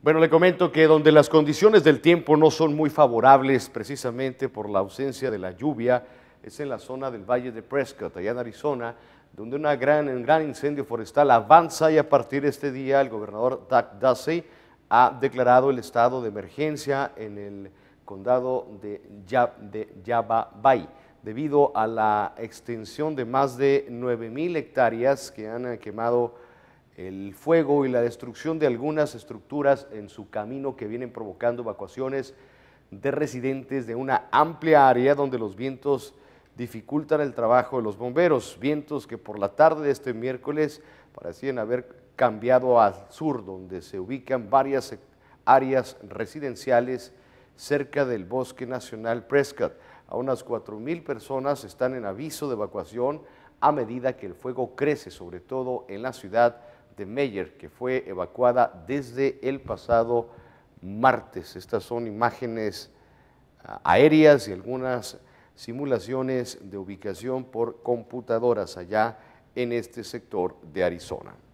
Bueno, le comento que donde las condiciones del tiempo no son muy favorables precisamente por la ausencia de la lluvia, es en la zona del Valle de Prescott, allá en Arizona, donde un gran incendio forestal avanza y a partir de este día el gobernador Doug Ducey ha declarado el estado de emergencia en el condado de, Yaba Bay debido a la extensión de más de mil hectáreas que han eh, quemado el fuego y la destrucción de algunas estructuras en su camino que vienen provocando evacuaciones de residentes de una amplia área donde los vientos dificultan el trabajo de los bomberos, vientos que por la tarde de este miércoles parecían haber cambiado al sur, donde se ubican varias áreas residenciales cerca del Bosque Nacional Prescott. A unas 4.000 personas están en aviso de evacuación a medida que el fuego crece, sobre todo en la ciudad de Meyer, que fue evacuada desde el pasado martes. Estas son imágenes ah, aéreas y algunas simulaciones de ubicación por computadoras allá en este sector de Arizona.